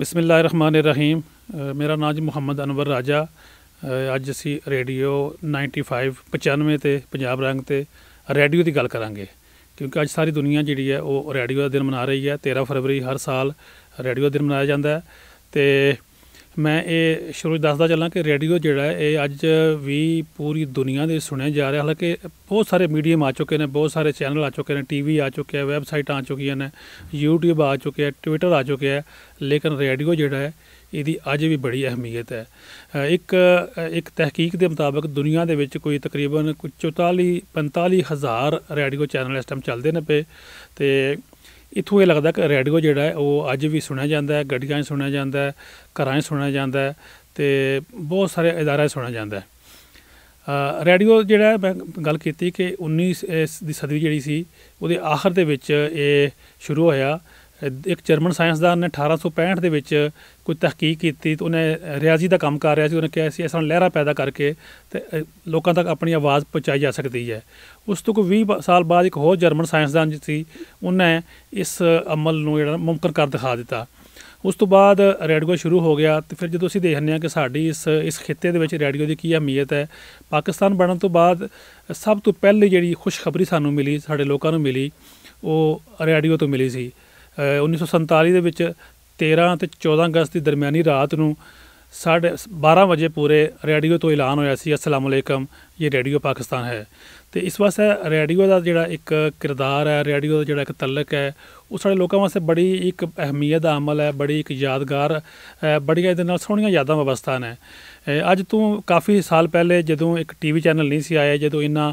ਬਿਸਮਿਲ੍ਲਾਹਿਰਰਹਿਮਾਨਿਰਰਹੀਮ ਮੇਰਾ ਨਾਮ ਜੀ ਮੁਹੰਮਦ ਅਨਵਰ ਰਾਜਾ ਅੱਜ ਅਸੀਂ ਰੇਡੀਓ 95 95 ਤੇ ਪੰਜਾਬ ਰੰਗ ਤੇ ਰੇਡੀਓ ਦੀ ਗੱਲ ਕਰਾਂਗੇ ਕਿਉਂਕਿ ਅੱਜ ਸਾਰੀ ਦੁਨੀਆ ਜਿਹੜੀ ਹੈ ਉਹ ਰੇਡੀਓ ਦਾ ਦਿਨ ਮਨਾ ਰਹੀ ਹੈ 13 ਫਰਵਰੀ ਹਰ ਸਾਲ ਰੇਡੀਓ ਦਿਨ ਮਨਾਇਆ ਜਾਂਦਾ ਹੈ ਤੇ ਮੈਂ ਇਹ ਸ਼ੁਰੂ ਹੀ ਦੱਸਦਾ ਚੱਲਾਂ ਕਿ ਰੇਡੀਓ ਜਿਹੜਾ ਇਹ ਅੱਜ ਵੀ ਪੂਰੀ ਦੁਨੀਆ ਦੇ ਸੁਣਿਆ ਜਾ ਰਿਹਾ ਹਾਲਾਂਕਿ ਬਹੁਤ ਸਾਰੇ ਮੀਡੀਅਮ ਆ ਚੁੱਕੇ ਨੇ ਬਹੁਤ ਸਾਰੇ ਚੈਨਲ ਆ ਚੁੱਕੇ ਨੇ ਟੀਵੀ ਆ ਚੁੱਕਿਆ ਵੈਬਸਾਈਟਾਂ ਆ ਚੁੱਕੀਆਂ ਨੇ YouTube ਆ ਚੁੱਕਿਆ ਟਵਿੱਟਰ ਆ ਚੁੱਕਿਆ ਲੇਕਿਨ ਰੇਡੀਓ ਜਿਹੜਾ ਹੈ ਇਹਦੀ ਅੱਜ ਵੀ ਬੜੀ ਅਹਿਮੀਅਤ ਹੈ ਇੱਕ ਇੱਕ ਤਹਿਕੀਕ ਦੇ ਮੁਤਾਬਕ ਦੁਨੀਆ ਦੇ ਵਿੱਚ ਕੋਈ ਤਕਰੀਬਨ 44 45 ਹਜ਼ਾਰ ਰੇਡੀਓ ਚੈਨਲ ਇਸ ਟਾਈਮ ਚੱਲਦੇ ਨੇ ਪਏ ਤੇ ਇਥੋਂ ਇਹ ਲੱਗਦਾ ਕਿ ਰੇਡੀਓ ਜਿਹੜਾ ਹੈ ਉਹ ਅੱਜ ਵੀ ਸੁਣਿਆ ਜਾਂਦਾ ਹੈ ਗੱਡੀਆਂ 'ਚ ਸੁਣਿਆ ਜਾਂਦਾ ਹੈ ਘਰਾਂ 'ਚ ਸੁਣਿਆ ਜਾਂਦਾ ਹੈ ਤੇ ਬਹੁਤ ਸਾਰੇ ਇਦਾਰਿਆਂ 'ਚ ਸੁਣਿਆ ਜਾਂਦਾ ਹੈ ਰੇਡੀਓ ਜਿਹੜਾ ਮੈਂ ਗੱਲ ਕੀਤੀ ਕਿ 19 ਦੀ ਸਦੀ ਜਿਹੜੀ ਸੀ ਉਹਦੇ ਆਖਰ ਦੇ ਵਿੱਚ ਇਹ ਸ਼ੁਰੂ ਹੋਇਆ ਇੱਕ ਜਰਮਨ ਸਾਇੰਸਦਾਨ ਨੇ 1865 ਦੇ ਵਿੱਚ ਕੋਈ ਤਹਿਕੀਕ ਕੀਤੀ ਤੇ ਉਹਨੇ ਰਿਆਜ਼ੀ ਦਾ ਕੰਮ ਕਰ ਰਿਹਾ ਸੀ ਉਹਨੇ ਕਿਹਾ ਸੀ ਇਸ ਤਰ੍ਹਾਂ ਲਹਿਰਾ ਪੈਦਾ ਕਰਕੇ ਤੇ ਲੋਕਾਂ ਤੱਕ ਆਪਣੀ ਆਵਾਜ਼ ਪਹੁੰਚਾਈ ਜਾ ਸਕਦੀ ਹੈ ਉਸ ਤੋਂ ਕੋਈ 20 ਸਾਲ ਬਾਅਦ ਇੱਕ ਹੋਰ ਜਰਮਨ ਸਾਇੰਸਦਾਨ ਸੀ ਉਹਨੇ ਇਸ ਅਮਲ ਨੂੰ ਜਿਹੜਾ ਮੁਮਕਨ ਕਰ ਦਿਖਾ ਦਿੱਤਾ ਉਸ ਤੋਂ ਬਾਅਦ ਰੇਡੀਓ ਸ਼ੁਰੂ ਹੋ ਗਿਆ ਤੇ ਫਿਰ ਜਦੋਂ ਅਸੀਂ ਦੇਖਦੇ ਹਾਂ ਕਿ ਸਾਡੀ ਇਸ ਇਸ ਖੇਤੇ ਦੇ ਵਿੱਚ ਰੇਡੀਓ ਦੀ ਕੀ ਅਹਿਮੀਅਤ ਹੈ ਪਾਕਿਸਤਾਨ ਬਣਨ ਤੋਂ ਬਾਅਦ ਸਭ ਤੋਂ ਪਹਿਲੀ ਜਿਹੜੀ ਖੁਸ਼ਖਬਰੀ ਸਾਨੂੰ ਮਿਲੀ ਸਾਡੇ ਲੋਕਾਂ ਨੂੰ ਮਿਲੀ ਉਹ ਰੇਡੀਓ ਤੋਂ ਮਿਲੀ ਸੀ 1947 ਦੇ ਵਿੱਚ 13 ਤੇ 14 ਅਗਸਤ ਦੀ ਦਰਮਿਆਨੀ ਰਾਤ ਨੂੰ ਸਾਢੇ 12 ਵਜੇ ਪੂਰੇ ਰੇਡੀਓ ਤੋਂ ਐਲਾਨ ਹੋਇਆ ਸੀ ਅਸਲਾਮ ਅਲੈਕਮ ਇਹ ਰੇਡੀਓ ਪਾਕਿਸਤਾਨ ਹੈ ਤੇ ਇਸ ਵਾਸਤੇ ਰੇਡੀਓ ਦਾ ਜਿਹੜਾ ਇੱਕ ਕਿਰਦਾਰ ਹੈ ਰੇਡੀਓ ਦਾ ਜਿਹੜਾ ਇੱਕ ਤਲਕ ਹੈ ਉਹ ਸਾਡੇ ਲੋਕਾਂ ਵਾਸਤੇ ਬੜੀ ਇੱਕ ਅਹਿਮੀਅਤ ਦਾ ਅਮਲ ਹੈ ਬੜੀ ਇੱਕ ਯਾਦਗਾਰ ਬੜੀਆਂ ਇਹਦੇ ਨਾਲ ਸੋਹਣੀਆਂ ਯਾਦਾਂ ਵਿਵਸਥਾ ਨੇ ਅੱਜ ਤੋਂ ਕਾਫੀ ਸਾਲ ਪਹਿਲੇ ਜਦੋਂ ਇੱਕ ਟੀਵੀ ਚੈਨਲ ਨਹੀਂ ਸੀ ਆਇਆ ਜਦੋਂ ਇਨਾ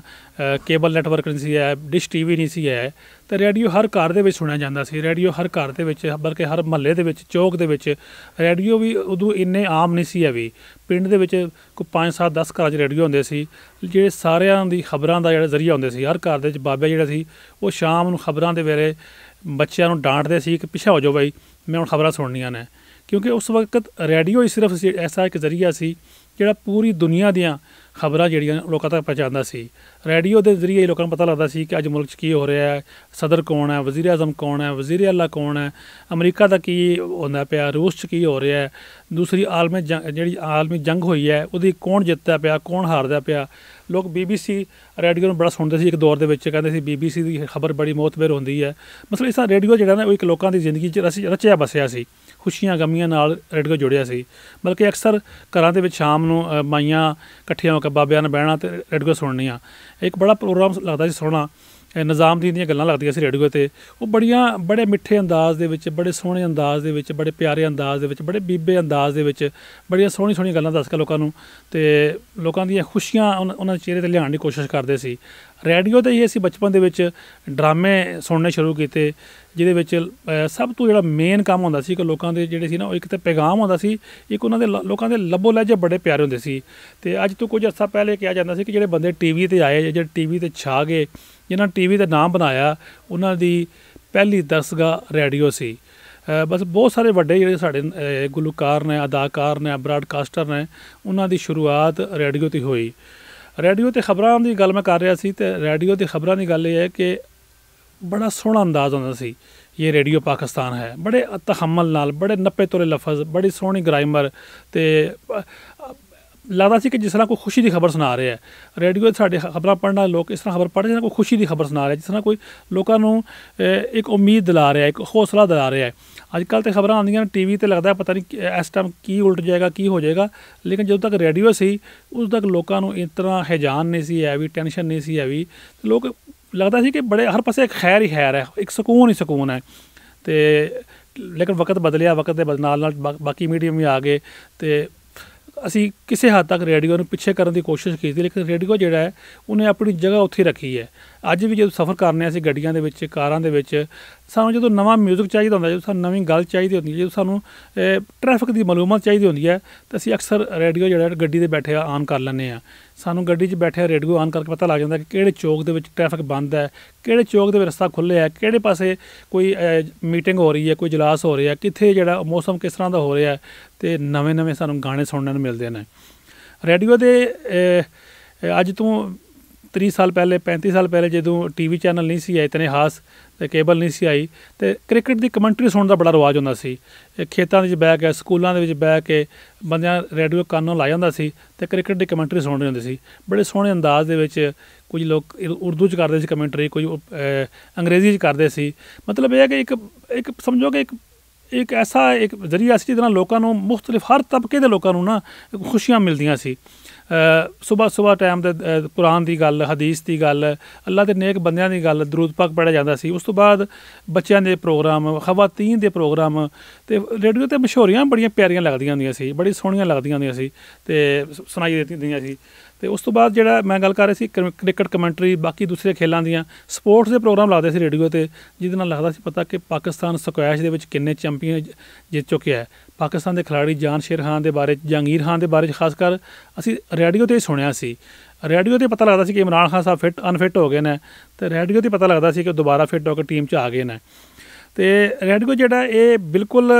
ਕੇਬਲ ਨੈਟਵਰਕ ਨਹੀਂ ਸੀ ਆਇਆ ਡਿਸ਼ ਟੀਵੀ ਨਹੀਂ ਸੀ ਆਇਆ ਤਾਂ ਰੇਡੀਓ ਹਰ ਘਰ ਦੇ ਵਿੱਚ ਸੁਣਿਆ ਜਾਂਦਾ ਸੀ ਰੇਡੀਓ ਹਰ ਘਰ ਦੇ ਵਿੱਚ ਬਲਕਿ ਹਰ ਮਹੱਲੇ ਦੇ ਵਿੱਚ ਚੌਕ ਦੇ ਵਿੱਚ ਰੇਡੀਓ ਵੀ ਉਦੋਂ ਇੰਨੇ ਆਮ ਨਹੀਂ ਸੀ ਆ ਵੀ ਪਿੰਡ ਦੇ ਵਿੱਚ ਕੋਈ 5 7 10 ਘਰਾਂ 'ਚ ਰੇਡੀਓ ਹੁੰਦੇ ਸੀ ਜਿਹੜੇ ਸਾਰਿਆਂ ਦੀ ਖਬਰਾਂ ਦਾ ਜਿਹੜਾ ਜ਼ਰੀਆ ਹੁੰਦੇ ਸੀ ਹਰ ਘਰ ਦੇ ਵਿੱਚ ਬਾਬਾ ਜਿਹੜਾ ਸੀ ਉਹ ਸ਼ਾਮ ਨੂੰ ਖਬਰਾਂ ਦੇ ਵੇਲੇ ਬੱਚਿਆਂ ਨੂੰ ਡਾਂਟਦੇ ਸੀ ਕਿ ਪਿੱਛਾ ਹੋ ਜਾਓ ਬਾਈ ਮੈਂ ਹੁਣ ਖਬਰਾਂ ਸੁਣਨੀਆਂ ਨੇ ਕਿਉਂਕਿ ਉਸ ਵਕਤ ਰੇਡੀਓ ਹੀ ਸਿਰਫ ਐਸਾ ਇੱਕ ਜ਼ਰੀਆ ਸੀ ਜਿਹੜਾ ਪੂਰੀ ਦੁਨੀਆ ਦੀਆਂ ਖਬਰਾਂ ਜਿਹੜੀਆਂ ਲੋਕਾਂ ਤੱਕ ਪਹੁੰਚਾਉਂਦਾ ਸੀ ਰੇਡੀਓ ਦੇ ਜ਼ਰੀਏ ਲੋਕਾਂ ਨੂੰ ਪਤਾ ਲੱਗਦਾ ਸੀ ਕਿ ਅੱਜ ਮੁਲਕ 'ਚ ਕੀ ਹੋ ਰਿਹਾ ਹੈ ਸਦਰ ਕੌਣ ਹੈ ਵਜ਼ੀਰ ਆਜ਼ਮ ਕੌਣ ਹੈ ਵਜ਼ੀਰ ਅੱਲਾ ਕੌਣ ਹੈ ਅਮਰੀਕਾ ਦਾ ਕੀ ਹੁੰਦਾ ਪਿਆ ਰੂਸ 'ਚ ਕੀ ਹੋ ਰਿਹਾ ਹੈ ਦੂਸਰੀ ਆਲਮੀ ਜਿਹੜੀ ਆਲਮੀ ਜੰਗ ਹੋਈ ਹੈ ਉਹਦੀ ਕੌਣ ਜਿੱਤਦਾ ਪਿਆ ਕੌਣ ਹਾਰਦਾ ਪਿਆ ਲੋਕ ਬੀਬੀਸੀ ਰੇਡੀਓ ਨੂੰ ਬੜਾ ਸੁਣਦੇ ਸੀ ਇੱਕ ਦੌਰ ਦੇ ਵਿੱਚ ਕਹਿੰਦੇ ਸੀ ਬੀਬੀਸੀ ਦੀ ਖਬਰ ਬੜੀ ਮੋਤਬਰ ਹੁੰਦੀ ਹੈ ਮਤਲਬ ਇਸ ਰੇਡੀਓ ਜਿਹੜਾ ਨਾ ਉਹ ਇੱਕ ਲੋਕਾਂ ਦੀ ਜ਼ਿੰਦਗੀ 'ਚ ਰਚਿਆ ਬਸਿਆ ਸੀ ਖੁਸ਼ੀਆਂ ਗਮੀਆਂ ਨਾਲ ਰੇਡੀਓ ਜੁੜਿਆ ਸੀ ਬਲਕਿ ਅਕਸਰ ਘਰਾਂ ਦੇ ਵਿੱਚ ਸ਼ਾਮ ਨੂੰ ਮਾਈਆਂ ਇਕੱਠੀਆਂ ਹੋ ਕੇ ਬਾਬਿਆਂ ਨਾਲ ਬਹਿਣਾ ਤੇ ਰੇਡੀਓ ਸੁਣਨੀਆਂ ਇੱਕ ਬੜਾ ਪ੍ਰੋਗਰਾਮ ਲੱਗਦਾ ਸੀ ਸੋਹਣਾ ਨਿਜ਼ਾਮਦੀਨ ਦੀਆਂ ਗੱਲਾਂ ਲੱਗਦੀਆਂ ਸੀ ਰੇਡੀਓ ਤੇ ਉਹ ਬੜੀਆਂ ਬੜੇ ਮਿੱਠੇ ਅੰਦਾਜ਼ ਦੇ ਵਿੱਚ ਬੜੇ ਸੋਹਣੇ ਅੰਦਾਜ਼ ਦੇ ਵਿੱਚ ਬੜੇ ਪਿਆਰੇ ਅੰਦਾਜ਼ ਦੇ ਵਿੱਚ ਬੜੇ ਬੀਬੇ ਅੰਦਾਜ਼ ਦੇ ਵਿੱਚ ਬੜੀਆਂ ਸੋਹਣੀ ਸੋਹਣੀ ਗੱਲਾਂ ਦੱਸ ਕੇ ਲੋਕਾਂ ਨੂੰ ਤੇ ਲੋਕਾਂ ਦੀਆਂ ਖੁਸ਼ੀਆਂ ਉਹਨਾਂ ਦੇ ਚਿਹਰੇ ਤੇ ਲਿਆਉਣ ਦੀ ਕੋਸ਼ਿਸ਼ ਕਰਦੇ ਸੀ ਰੇਡੀਓ ਤੇ ਹੀ ਅਸੀਂ ਬਚਪਨ ਦੇ ਵਿੱਚ ਡਰਾਮੇ ਸੁਣਨੇ ਸ਼ੁਰੂ ਕੀਤੇ ਜਿਹਦੇ ਵਿੱਚ ਸਭ ਤੋਂ ਜਿਹੜਾ ਮੇਨ ਕੰਮ ਹੁੰਦਾ ਸੀ ਕਿ ਲੋਕਾਂ ਦੇ ਜਿਹੜੇ ਸੀ ਨਾ ਉਹ ਇੱਕ ਤੇ ਪੈਗਾਮ ਹੁੰਦਾ ਸੀ ਇੱਕ ਉਹਨਾਂ ਦੇ ਲੋਕਾਂ ਦੇ ਲੱਭੋ ਲੱਜੇ ਬੜੇ ਪਿਆਰੇ ਹੁੰਦੇ ਸੀ ਤੇ ਅੱਜ ਤੋਂ ਕੁਝ ਅਰਸਾ ਪਹਿਲੇ ਕਿਹਾ ਜਾਂਦਾ ਸੀ ਕਿ ਜਿਹੜੇ ਬੰਦੇ ਟੀਵੀ ਤੇ ਆਏ ਜਿਹੜੇ ਟੀਵੀ ਤੇ ਛਾ ਗਏ ਜਿਨ੍ਹਾਂ ਟੀਵੀ ਦਾ ਨਾਮ ਬਣਾਇਆ ਉਹਨਾਂ ਦੀ ਪਹਿਲੀ ਦਰਸਗਾ ਰੇਡੀਓ ਸੀ ਬਸ ਬਹੁਤ ਸਾਰੇ ਵੱਡੇ ਜਿਹੜੇ ਸਾਡੇ ਗੁਲੂਕਾਰ ਨੇ ਅਦਾਕਾਰ ਨੇ ਬ੍ਰਾਡਕਾਸਟਰ ਨੇ ਉਹਨਾਂ ਦੀ ਸ਼ੁਰੂਆਤ ਰੇਡੀਓ ਤੇ ਹੋਈ ਰੇਡੀਓ ਤੇ ਖਬਰਾਂ ਦੀ ਗੱਲ ਮੈਂ ਕਰ ਰਿਹਾ ਸੀ ਤੇ ਰੇਡੀਓ ਤੇ ਖਬਰਾਂ ਦੀ ਗੱਲ ਇਹ ਹੈ ਕਿ ਬੜਾ ਸੋਹਣਾ ਅੰਦਾਜ਼ ਹੁੰਦਾ ਸੀ ਇਹ ਰੇਡੀਓ ਪਾਕਿਸਤਾਨ ਹੈ ਬੜੇ ਤਹਮਲ ਨਾਲ ਬੜੇ ਨੱਪੇ ਤੋਲੇ ਲਫ਼ਜ਼ ਬੜੀ ਸੋਹਣੀ ਗ੍ਰਾਮਰ ਤੇ ਲੱਗਦਾ ਸੀ ਕਿ ਜਿਸ ਤਰ੍ਹਾਂ ਕੋਈ ਖੁਸ਼ੀ ਦੀ ਖਬਰ ਸੁਣਾ ਰਿਹਾ ਹੈ ਰੇਡੀਓ 'ਤੇ ਸਾਡੇ ਖਬਰਾਂ ਪੜਨ ਵਾਲੇ ਲੋਕ ਇਸ ਤਰ੍ਹਾਂ ਖਬਰ ਪੜਦੇ ਜਿਸ ਕੋਈ ਖੁਸ਼ੀ ਦੀ ਖਬਰ ਸੁਣਾ ਰਿਹਾ ਜਿਸ ਤਰ੍ਹਾਂ ਕੋਈ ਲੋਕਾਂ ਨੂੰ ਇੱਕ ਉਮੀਦ ਦਿਲਾ ਰਿਹਾ ਇੱਕ ਹੌਸਲਾ ਦਿਲਾ ਰਿਹਾ ਹੈ ਅੱਜ ਕੱਲ ਤੇ ਖਬਰਾਂ ਆਉਂਦੀਆਂ ਨੇ ਟੀਵੀ ਤੇ ਲੱਗਦਾ ਪਤਾ ਨਹੀਂ ਇਸ ਟਾਈਮ ਕੀ ਉਲਟ ਜਾਏਗਾ ਕੀ ਹੋ ਜਾਏਗਾ ਲੇਕਿਨ ਜਦੋਂ ਤੱਕ ਰੇਡੀਓ ਸੀ ਉਸ ਤੱਕ ਲੋਕਾਂ ਨੂੰ ਇਸ ਤਰ੍ਹਾਂ ਹੈਜਾਨ ਨਹੀਂ ਸੀ ਐ ਵੀ ਟੈਨਸ਼ਨ ਨਹੀਂ ਸੀ ਐ ਵੀ ਤੇ ਲੋਕ ਲੱਗਦਾ ਸੀ ਕਿ ਬੜੇ ਹਰ ਪਾਸੇ ਇੱਕ ਖੈਰ ਹੀ ਖੈਰ ਹੈ ਇੱਕ ਸਕੂਨ ਹੀ ਸਕੂਨ ਹੈ ਤੇ ਲੇਕਿਨ ਵਕਤ ਬਦਲਿਆ ਵਕਤ ਦੇ ਬਦਨਾਲ ਨਾਲ ਬਾਕੀ ਮੀਡੀਅਮ ਵੀ ਆ ਗਏ ਤੇ ਅਸੀਂ ਕਿਸੇ ਹੱਦ ਤੱਕ ਰੇਡੀਓ ਨੂੰ ਪਿੱਛੇ ਕਰਨ ਦੀ ਕੋਸ਼ਿਸ਼ ਕੀਤੀ ਲੇਕਿਨ ਰੇਡੀਓ ਜਿਹੜਾ ਹੈ ਉਹਨੇ ਆਪਣੀ ਜਗ੍ਹਾ ਉੱਥੇ ਰੱਖੀ ਹੈ ਅੱਜ ਵੀ ਜਦੋਂ ਸਫ਼ਰ ਕਰਨੇ ਅਸੀਂ ਗੱਡੀਆਂ ਦੇ ਵਿੱਚ ਕਾਰਾਂ ਦੇ ਵਿੱਚ ਸਾਨੂੰ ਜਦੋਂ ਨਵਾਂ 뮤직 ਚਾਹੀਦਾ ਹੁੰਦਾ ਜਦੋਂ ਸਾਨੂੰ ਨਵੀਂ ਗੱਲ ਚਾਹੀਦੀ ਹੁੰਦੀ ਹੈ ਜਦੋਂ ਸਾਨੂੰ ਟ੍ਰੈਫਿਕ ਦੀ ਮਾਲੂਮਾਤ ਚਾਹੀਦੀ ਹੁੰਦੀ ਹੈ ਤਾਂ ਅਸੀਂ ਅਕਸਰ ਰੇਡੀਓ ਜਿਹੜਾ ਗੱਡੀ ਦੇ ਬੈਠੇ ਆਨ ਕਰ ਲੈਂਦੇ ਆ ਸਾਨੂੰ ਗੱਡੀ 'ਚ ਬੈਠੇ ਰੇਡੀਓ ਆਨ ਕਰਕੇ ਪਤਾ ਲੱਗ ਜਾਂਦਾ ਕਿ ਕਿਹੜੇ ਚੌਕ ਦੇ ਵਿੱਚ ਟ੍ਰੈਫਿਕ ਬੰਦ ਹੈ ਕਿਹੜੇ ਚੌਕ ਦੇ ਵਿੱਚ ਰਸਤਾ ਖੁੱਲ੍ਹਿਆ ਹੈ ਕਿਹੜੇ ਪਾਸੇ ਕੋਈ ਮੀਟਿੰਗ ਹੋ ਰਹੀ ਹੈ ਕੋਈ ਜਲਾਸ ਹੋ ਰਿਹਾ ਕਿੱਥੇ ਜਿਹੜਾ ਮੌਸਮ ਕਿਸ ਤਰ੍ਹਾਂ ਦਾ ਹੋ ਰਿਹਾ ਤੇ ਨਵੇਂ-ਨਵੇਂ ਸਾਨੂੰ ਗਾਣੇ ਸੁਣਨ ਨੂੰ ਮਿਲਦੇ ਨੇ ਰੇਡੀਓ ਦੇ ਅੱਜ ਤੋਂ 30 ਸਾਲ ਪਹਿਲੇ 35 ਸਾਲ ਪਹਿਲੇ ਜਦੋਂ ਟੀਵੀ ਚੈਨਲ ਨਹੀਂ ਸੀ ਆਏ ਇਤਨੇ ਹਾਸ ਤੇ ਕੇਬਲ ਨਹੀਂ ਸੀ ਆਈ ਤੇ ਕ੍ਰਿਕਟ ਦੀ ਕਮੈਂਟਰੀ ਸੁਣਨ ਦਾ ਬੜਾ ਰਵਾਜ ਹੁੰਦਾ ਸੀ ਖੇਤਾਂ ਦੇ ਵਿੱਚ ਬੈ ਕੇ ਸਕੂਲਾਂ ਦੇ ਵਿੱਚ ਬੈ ਕੇ ਬੰਦਿਆਂ ਰੇਡੀਓ ਕੰਨੋਂ ਲਾਇਆ ਹੁੰਦਾ ਸੀ ਤੇ ਕ੍ਰਿਕਟ ਦੀ ਕਮੈਂਟਰੀ ਸੁਣ ਰਹੇ ਹੁੰਦੇ ਸੀ ਬੜੇ ਸੋਹਣੇ ਅੰਦਾਜ਼ ਦੇ ਵਿੱਚ ਕੁਝ ਲੋਕ ਉਰਦੂ ਚ ਕਰਦੇ ਸੀ ਕਮੈਂਟਰੀ ਕੋਈ ਅੰਗਰੇਜ਼ੀ ਚ ਕਰਦੇ ਸੀ ਮਤਲਬ ਇਹ ਹੈ ਕਿ ਇੱਕ ਇੱਕ ਸਮਝੋ ਕਿ ਇੱਕ ਇੱਕ ਐਸਾ ਇੱਕ ਜ਼ਰੀਆ ਸੀ ਜਿਹਦੇ ਨਾਲ ਲੋਕਾਂ ਨੂੰ ਮੁxtਲਿਫ ਹਰ ਤਬਕੇ ਦੇ ਲੋਕਾਂ ਨੂੰ ਨਾ ਖੁਸ਼ੀਆਂ ਮਿਲਦੀਆਂ ਸੀ ਸਵੇਰ ਸਵੇਰ ਟਾਈਮ ਦੇ ਕੁਰਾਨ ਦੀ ਗੱਲ ਹਦੀਸ ਦੀ ਗੱਲ ਅੱਲਾ ਦੇ ਨੇਕ ਬੰਦਿਆਂ ਦੀ ਗੱਲ ਦਰੂਦ ਪਾਕ ਪੜਿਆ ਜਾਂਦਾ ਸੀ ਉਸ ਤੋਂ ਬਾਅਦ ਬੱਚਿਆਂ ਦੇ ਪ੍ਰੋਗਰਾਮ ਖਵਾਤੀਨ ਦੇ ਪ੍ਰੋਗਰਾਮ ਤੇ ਰੇਡੀਓ ਤੇ ਮਸ਼ਹੂਰੀਆਂ ਬੜੀਆਂ ਪਿਆਰੀਆਂ ਲੱਗਦੀਆਂ ਹੁੰਦੀਆਂ ਸੀ ਬੜੀ ਸੋਹਣੀਆਂ ਲੱਗਦੀਆਂ ਹੁੰਦੀਆਂ ਸੀ ਤੇ ਸੁਣਾਈ ਦਿੱਤੀਆਂ ਸੀ ਤੇ ਉਸ ਤੋਂ ਬਾਅਦ ਜਿਹੜਾ ਮੈਂ ਗੱਲ ਕਰ ਰਹੀ ਸੀ ਕ੍ਰਿਕਟ ਕਮੈਂਟਰੀ ਬਾਕੀ ਦੂਸਰੇ ਖੇਲਾਂ ਦੀਆਂ ਸਪੋਰਟਸ ਦੇ ਪ੍ਰੋਗਰਾਮ ਲਾਦੇ ਸੀ ਰੇਡੀਓ ਤੇ ਜਿਹਦੇ ਨਾਲ ਲੱਗਦਾ ਸੀ ਪਤਾ ਕਿ ਪਾਕਿਸਤਾਨ ਸਕੁਐਸ਼ ਦੇ ਵਿੱਚ ਕਿੰਨੇ ਚੈਂਪੀਅਨ ਜਿੱਤ ਚੁੱਕਿਆ ਹੈ ਪਾਕਿਸਤਾਨ ਦੇ ਖਿਡਾਰੀ ਜਾਨ ਸ਼ੇਰ ਖਾਨ ਦੇ ਬਾਰੇ ਜੰਗੀਰ ਖਾਨ ਦੇ ਬਾਰੇ ਖਾਸ ਕਰ ਅਸੀਂ ਰੇਡੀਓ ਤੇ ਸੁਣਿਆ ਸੀ ਰੇਡੀਓ ਤੇ ਪਤਾ ਲੱਗਦਾ ਸੀ ਕਿ ਇਮਰਾਨ ਖਾਨ ਸਾਹਿਬ ਫਿਟ ਅਨਫਿਟ ਹੋ ਗਏ ਨੇ ਤੇ ਰੇਡੀਓ ਤੇ ਪਤਾ ਲੱਗਦਾ ਸੀ ਕਿ ਦੁਬਾਰਾ ਫਿਟ ਹੋ ਕੇ ਟੀਮ 'ਚ ਆ ਗਏ ਨੇ ਤੇ ਰੇਡੀਓ ਜਿਹੜਾ ਇਹ ਬਿਲਕੁਲ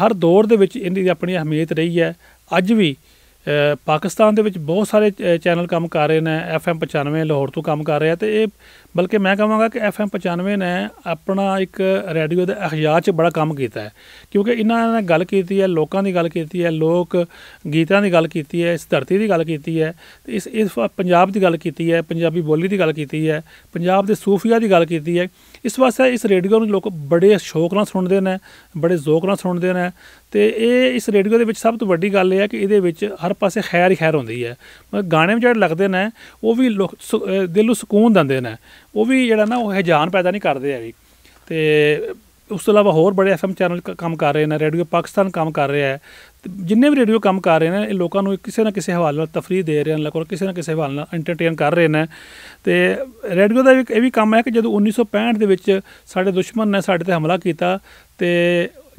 ਹਰ ਦੌਰ ਦੇ ਵਿੱਚ ਇਹਦੀ ਆਪਣੀ ਅਹਿਮੀਅਤ ਰਹੀ ਹੈ ਅੱਜ ਵੀ ਪਾਕਿਸਤਾਨ ਦੇ ਵਿੱਚ ਬਹੁਤ ਸਾਰੇ ਚੈਨਲ ਕੰਮ ਕਰ ਰਹੇ ਨੇ ਐਫਐਮ 95 ਲਾਹੌਰ ਤੋਂ ਕੰਮ ਕਰ ਰਿਹਾ ਤੇ ਇਹ ਬਲਕਿ ਮੈਂ ਕਹਾਂਗਾ ਕਿ ਐਫਐਮ 95 ਨੇ ਆਪਣਾ ਇੱਕ ਰੇਡੀਓ ਦੇ ਅਖਿਆਚ 'ਚ ਬੜਾ ਕੰਮ ਕੀਤਾ ਹੈ ਕਿਉਂਕਿ ਇਹਨਾਂ ਨੇ ਗੱਲ ਕੀਤੀ ਹੈ ਲੋਕਾਂ ਦੀ ਗੱਲ ਕੀਤੀ ਹੈ ਲੋਕ ਗੀਤਾਂ ਦੀ ਗੱਲ ਕੀਤੀ ਹੈ ਇਸ ਧਰਤੀ ਦੀ ਗੱਲ ਕੀਤੀ ਹੈ ਤੇ ਇਸ ਇਸ ਪੰਜਾਬ ਦੀ ਗੱਲ ਕੀਤੀ ਹੈ ਪੰਜਾਬੀ ਬੋਲੀ ਦੀ ਗੱਲ ਕੀਤੀ ਹੈ ਪੰਜਾਬ ਦੇ ਸੂਫੀਆ ਦੀ ਗੱਲ ਕੀਤੀ ਹੈ ਇਸ ਵਾਸਤੇ ਇਸ ਰੇਡੀਓ ਨੂੰ ਲੋਕ ਬੜੇ ਸ਼ੌਕ ਨਾਲ ਸੁਣਦੇ ਨੇ ਬੜੇ ਜ਼ੋਕ ਨਾਲ ਸੁਣਦੇ ਨੇ ਤੇ ਇਹ ਇਸ ਰੇਡੀਓ ਦੇ ਵਿੱਚ ਸਭ ਤੋਂ ਵੱਡੀ ਗੱਲ ਇਹ ਹੈ ਕਿ ਇਹਦੇ ਵਿੱਚ ਹਰ ਪਾਸੇ ਖੈਰ ਹੀ ਖੈਰ ਹੁੰਦੀ ਹੈ ਮਤਲਬ ਗਾਣੇ ਵੀ ਜਿਹੜੇ ਲੱਗਦੇ ਨੇ ਉਹ ਵੀ ਦਿਲ ਨੂੰ ਸਕੂਨ ਦਿੰਦੇ ਨੇ ਉਹ ਵੀ ਜਿਹੜਾ ਨਾ ਉਹ ਹਜਾਨ ਪੈਦਾ ਨਹੀਂ ਕਰਦੇ ਵੀ ਤੇ ਉਸ ਤੋਂ ਇਲਾਵਾ ਹੋਰ ਬੜੇ ਐਫਐਮ ਚੈਨਲ ਕੰਮ ਕਰ ਰਹੇ ਨੇ ਰੇਡੀਓ ਪਾਕਿਸਤਾਨ ਕੰਮ ਕਰ ਰਿਹਾ ਹੈ ਜਿੰਨੇ ਵੀ ਰੇਡੀਓ ਕੰਮ ਕਰ ਰਹੇ ਨੇ ਇਹ ਲੋਕਾਂ ਨੂੰ ਕਿਸੇ ਨਾ ਕਿਸੇ ਹਵਾਲੇ ਨਾਲ ਤਫਰੀਹ ਦੇ ਰਹੇ ਨੇ ਲੋਕਾਂ ਕਿਸੇ ਨਾ ਕਿਸੇ ਹਵਾਲੇ ਨਾਲ ਐਂਟਰਟੇਨ ਕਰ ਰਹੇ ਨੇ ਤੇ ਰੇਡੀਓ ਦਾ ਇਹ ਵੀ ਕੰਮ ਹੈ ਕਿ ਜਦੋਂ 1965 ਦੇ ਵਿੱਚ ਸਾਡੇ ਦੁਸ਼ਮਣ ਨੇ ਸਾਡੇ ਤੇ ਹਮਲਾ ਕੀਤਾ ਤੇ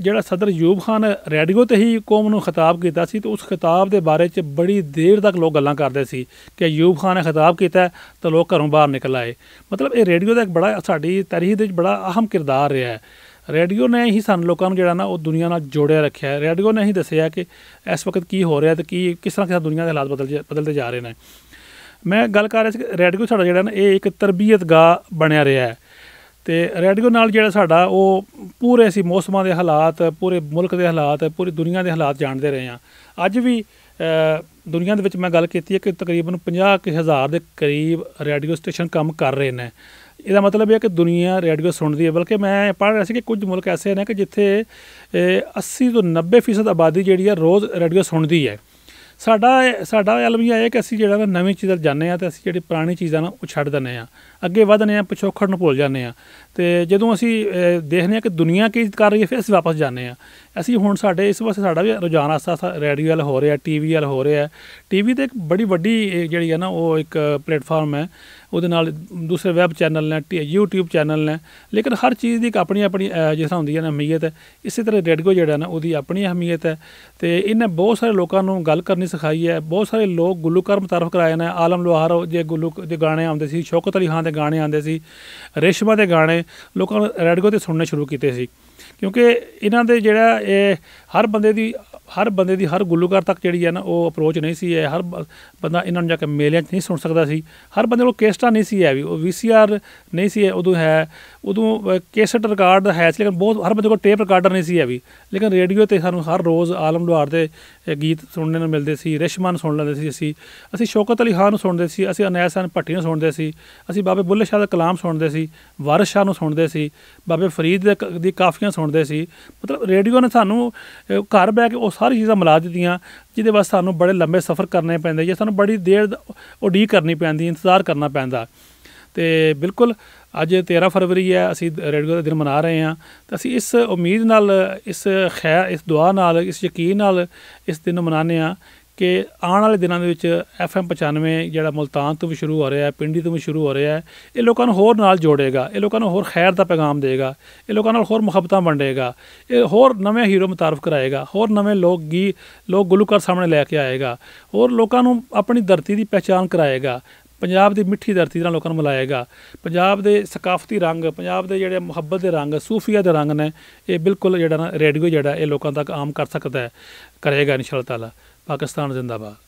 ਜਿਹੜਾ ਸਦਰ ਯੂਬ ਖਾਨ ਰੇਡੀਓ ਤੇ ਹੀ ਕੌਮ ਨੂੰ ਖਿਤਾਬ ਕੀਤਾ ਸੀ ਤੇ ਉਸ ਖਿਤਾਬ ਦੇ ਬਾਰੇ 'ਚ ਬੜੀ ਦੇਰ ਤੱਕ ਲੋਕ ਗੱਲਾਂ ਕਰਦੇ ਸੀ ਕਿ ਯੂਬ ਖਾਨ ਨੇ ਖਿਤਾਬ ਕੀਤਾ ਤਾਂ ਲੋਕ ਘਰੋਂ ਬਾਹਰ ਨਿਕਲ ਆਏ ਮਤਲਬ ਇਹ ਰੇਡੀਓ ਦਾ ਇੱਕ ਬੜਾ ਸਾਡੀ ਤਾਰੀਖ ਦੇ ਵਿੱਚ ਬੜਾ ਅਹਿਮ ਕਿਰਦਾਰ ਰਿਹਾ ਹੈ ਰੇਡੀਓ ਨੇ ਹੀ ਸਾਨੂੰ ਲੋਕਾਂ ਨੂੰ ਜਿਹੜਾ ਨਾ ਉਹ ਦੁਨੀਆ ਨਾਲ ਜੋੜਿਆ ਰੱਖਿਆ ਹੈ ਰੇਡੀਓ ਨੇ ਹੀ ਦੱਸਿਆ ਕਿ ਇਸ ਵਕਤ ਕੀ ਹੋ ਰਿਹਾ ਤੇ ਕੀ ਕਿਸ ਤਰ੍ਹਾਂ ਕਿਸ ਦੁਨੀਆ ਦੇ ਹਾਲਾਤ ਬਦਲ ਬਦਲਦੇ ਜਾ ਰਹੇ ਨੇ ਮੈਂ ਗੱਲ ਕਰ ਰਿਹਾ ਸੀ ਰੇਡੀਓ ਸਾਡਾ ਜਿਹੜਾ ਨਾ ਇਹ ਇੱਕ ਤਰਬੀਅਤਗਾ ਬਣਿਆ ਰਿਹਾ ਹੈ ਤੇ ਰੈਡੀਓ ਨਾਲ ਜਿਹੜਾ ਸਾਡਾ ਉਹ ਪੂਰੇ ਅਸੀਂ ਮੌਸਮਾਂ ਦੇ ਹਾਲਾਤ ਪੂਰੇ ਮੁਲਕ ਦੇ ਹਾਲਾਤ ਪੂਰੀ ਦੁਨੀਆ ਦੇ ਹਾਲਾਤ ਜਾਣਦੇ ਰਹੇ ਆ ਅੱਜ ਵੀ ਦੁਨੀਆ ਦੇ ਵਿੱਚ ਮੈਂ ਗੱਲ ਕੀਤੀ ਹੈ ਕਿ ਤਕਰੀਬਨ 50 ਹਜ਼ਾਰ ਦੇ ਕਰੀਬ ਰੇਡੀਓ ਸਟੇਸ਼ਨ ਕੰਮ ਕਰ ਰਹੇ ਨੇ ਇਹਦਾ ਮਤਲਬ ਇਹ ਹੈ ਕਿ ਦੁਨੀਆ ਰੇਡੀਓ ਸੁਣਦੀ ਹੈ ਬਲਕਿ ਮੈਂ ਪੜ੍ਹ ਰਿਹਾ ਸੀ ਕਿ ਕੁਝ ਮੁਲਕ ਐਸੇ ਨੇ ਕਿ ਜਿੱਥੇ 80 ਤੋਂ 90% ਆਬਾਦੀ ਜਿਹੜੀ ਹੈ ਰੋਜ਼ ਰੇਡੀਓ ਸੁਣਦੀ ਹੈ ਸਾਡਾ ਸਾਡਾ ਇਲਮ ਇਹ ਹੈ ਕਿ ਅਸੀਂ ਜਿਹੜਾ ਨਵੀਂ ਚੀਜ਼ਾਂ ਜਾਣਦੇ ਆ ਤੇ ਅਸੀਂ ਜਿਹੜੀ ਪੁਰਾਣੀ ਚੀਜ਼ਾਂ ਨਾ ਉਹ ਛੱਡ ਦਿੰਦੇ ਆ ਅੱਗੇ ਵਧਨੇ ਆ ਪਿਛੋਖੜ ਨੂੰ ਭੁੱਲ ਜਾਂਦੇ ਆ ਤੇ ਜਦੋਂ ਅਸੀਂ ਦੇਖਦੇ ਆ ਕਿ ਦੁਨੀਆ ਕੀ ਕਰ ਰਹੀ ਹੈ ਫਿਰ ਅਸੀਂ ਵਾਪਸ ਜਾਂਦੇ ਆ ਅਸੀਂ ਹੁਣ ਸਾਡੇ ਇਸ ਵਾਸਤੇ ਸਾਡਾ ਵੀ ਰੋਜ਼ਾਨਾ ਆਸਾ ਰੇਡੀਓ ਵਾਲ ਹੋ ਰਿਹਾ ਟੀਵੀ ਵਾਲ ਹੋ ਰਿਹਾ ਟੀਵੀ ਤੇ ਇੱਕ ਬੜੀ ਵੱਡੀ ਜਿਹੜੀ ਹੈ ਨਾ ਉਹ ਇੱਕ ਪਲੇਟਫਾਰਮ ਹੈ ਉਹਦੇ ਨਾਲ ਦੂਸਰੇ ਵੈਬ ਚੈਨਲ ਨੇ YouTube ਚੈਨਲ ਨੇ ਲੇਕਿਨ ਹਰ ਚੀਜ਼ ਦੀ ਇੱਕ ਆਪਣੀ ਆਪਣੀ ਜਿਸ ਤਰ੍ਹਾਂ ਹੁੰਦੀ ਹੈ ਨਾ ਅਹਿਮੀਅਤ ਹੈ ਇਸੇ ਤਰ੍ਹਾਂ ਰੇਡੀਓ ਜਿਹੜਾ ਨਾ ਉਹਦੀ ਆਪਣੀ ਅਹਿਮੀਅਤ ਹੈ ਤੇ ਇਹਨੇ ਬਹੁਤ ਸਾਰੇ ਲੋਕਾਂ ਨੂੰ ਗੱਲ ਕਰਨੀ ਸਿਖਾਈ ਹੈ ਬਹੁਤ ਸਾਰੇ ਲੋਕ ਗੁਲੂਕਰ ਤਰਫ ਕਰਾਏ ਨੇ ਆਲਮ ਲੋਹਾਰ ਜੇ ਗੁਲੂ ਦੇ ਗਾਣੇ ਆਉਂਦੇ ਸੀ ਸ਼ੌਕਤ ਅਲੀ ਖਾਨ ਦੇ ਗਾਣੇ ਆਉਂਦੇ ਸੀ ਰੇਸ਼ਮਾ ਦੇ ਗਾਣੇ ਲੋਕਾਂ ਨੇ ਰੈਡੀਓ ਤੇ ਸੁਣਨੇ ਸ਼ੁਰੂ ਕੀਤੇ ਸੀ ਕਿਉਂਕਿ ਇਹਨਾਂ ਦੇ ਜਿਹੜਾ ਇਹ ਹਰ ਬੰਦੇ ਦੀ ਹਰ ਬੰਦੇ ਦੀ ਹਰ ਗੁੱਲੂਕਾਰ ਤੱਕ ਜਿਹੜੀ ਹੈ ਨਾ ਉਹ ਅਪਰੋਚ ਨਹੀਂ ਸੀ ਹੈ ਹਰ ਬੰਦਾ ਇਹਨਾਂ ਨੂੰ ਜਾ ਕੇ ਮੇਲਿਆਂ 'ਚ ਨਹੀਂ ਸੁਣ ਸਕਦਾ ਸੀ ਹਰ ਬੰਦੇ ਕੋਲ ਕੇਸਟਾ ਨਹੀਂ ਸੀ ਹੈ ਵੀ ਉਹ ਵੀਸੀਆਰ ਨਹੀਂ ਸੀ ਉਦੋਂ ਹੈ ਉਦੋਂ ਕੇਸਟ ਰਿਕਾਰਡ ਹੈ ਸੀ ਲੇਕਿਨ ਬਹੁਤ ਹਰ ਬੰਦੇ ਕੋਲ ਟੇਪ ਰਿਕਾਰਡਰ ਨਹੀਂ ਸੀ ਹੈ ਵੀ ਲੇਕਿਨ ਰੇਡੀਓ ਤੇ ਸਾਨੂੰ ਹਰ ਰੋਜ਼ ਆਲਮ ਦੁਆਰ ਦੇ ਗੀਤ ਸੁਣਨ ਨੂੰ ਮਿਲਦੇ ਸੀ ਰਿਸ਼ਮਨ ਸੁਣ ਲੈਂਦੇ ਸੀ ਅਸੀਂ ਅਸੀਂ ਸ਼ੌਕਤ ਅਲੀ ਖਾਨ ਨੂੰ ਸੁਣਦੇ ਸੀ ਅਸੀਂ ਅਨੈਸ ਖਾਨ ਭੱਟੀ ਨੂੰ ਸੁਣਦੇ ਸੀ ਅਸੀਂ ਬਾਬੇ ਬੁੱਲੇ ਸ਼ਾਹ ਦਾ ਕਲਾਮ ਸੁਣਦੇ ਸੀ ਵਾਰਿਸ ਸ਼ਾਹ ਨੂੰ ਸੁਣਦੇ ਸੀ ਬਾਬੇ ਫਰੀਦ ਦੀ ਕਾਫੀਆਂ ਸੁਣਦੇ ਸੀ ਮਤਲਬ ਰੇਡੀਓ ਨੇ ਸਾਨੂੰ ਘਰ ਬੈ ਕੇ ਉਸ ਸਾਰੀ ਚੀਜ਼ਾਂ ਮਿਲਾ ਦਿੱਤੀਆਂ ਜਿਹਦੇ ਵਾਸਤੇ ਸਾਨੂੰ ਬੜੇ ਲੰਬੇ ਸਫ਼ਰ ਕਰਨੇ ਪੈਂਦੇ ਜਾਂ ਸਾਨੂੰ ਬੜੀ ਦੇਰ ਉਡੀਕ ਕਰਨੀ ਪੈਂਦੀ ਇੰਤਜ਼ਾਰ ਕਰਨਾ ਪੈਂਦਾ ਤੇ ਬਿਲਕੁਲ ਅੱਜ 13 ਫਰਵਰੀ ਹੈ ਅਸੀਂ ਰੇਡੀਓ ਦਾ ਦਿਨ ਮਨਾ ਰਹੇ ਹਾਂ ਤਾਂ ਅਸੀਂ ਇਸ ਉਮੀਦ ਨਾਲ ਇਸ ਖੈਰ ਇਸ ਦੁਆ ਨਾਲ ਇਸ ਯਕੀਨ ਨਾਲ ਇਸ ਦਿਨ ਨੂੰ ਮਨਾਉਂਦੇ ਹਾਂ ਕਿ ਆਉਣ ਵਾਲੇ ਦਿਨਾਂ ਦੇ ਵਿੱਚ ਐਫ ਐਮ 95 ਜਿਹੜਾ ਮਲਤਾਨ ਤੋਂ ਵੀ ਸ਼ੁਰੂ ਹੋ ਰਿਹਾ ਹੈ ਪਿੰਡੀ ਤੋਂ ਵੀ ਸ਼ੁਰੂ ਹੋ ਰਿਹਾ ਹੈ ਇਹ ਲੋਕਾਂ ਨੂੰ ਹੋਰ ਨਾਲ ਜੋੜੇਗਾ ਇਹ ਲੋਕਾਂ ਨੂੰ ਹੋਰ ਖੈਰ ਦਾ ਪੈਗਾਮ ਦੇਗਾ ਇਹ ਲੋਕਾਂ ਨਾਲ ਹੋਰ ਮੁਹੱਬਤਾਂ ਵੰਡੇਗਾ ਇਹ ਹੋਰ ਨਵੇਂ ਹੀਰੋ ਮਤਾਰਫ ਕਰਾਏਗਾ ਹੋਰ ਨਵੇਂ ਲੋਕ ਗੀ ਲੋਕ ਗੁਲੂਕਾਰ ਸਾਹਮਣੇ ਲੈ ਕੇ ਆਏਗਾ ਹੋਰ ਲੋਕਾਂ ਨੂੰ ਆਪਣੀ ਧਰਤੀ ਦੀ ਪਛਾਣ ਕਰਾਏਗਾ ਪੰਜਾਬ ਦੀ ਮਿੱਠੀ ਧਰਤੀ ਨਾਲ ਲੋਕਾਂ ਨੂੰ ਮਿਲਾਏਗਾ ਪੰਜਾਬ ਦੇ ਸਕਾਫਤੀ ਰੰਗ ਪੰਜਾਬ ਦੇ ਜਿਹੜੇ ਮੁਹੱਬਤ ਦੇ ਰੰਗ ਸੂਫੀਆ ਦੇ ਰੰਗ ਨੇ ਇਹ ਬਿਲਕੁਲ ਜਿਹੜਾ ਰੇਡੀਓ ਜਿਹੜਾ ਇਹ ਲੋਕਾਂ ਤੱਕ ਆਮ ਕਰ ਸਕਦਾ ਹੈ ਕਰੇਗਾ ਇਨਸ਼ਾ ਅੱਲਾਹ ਤਾਲਾ ਪਾਕਿਸਤਾਨ ਜ਼ਿੰਦਾਬਾਦ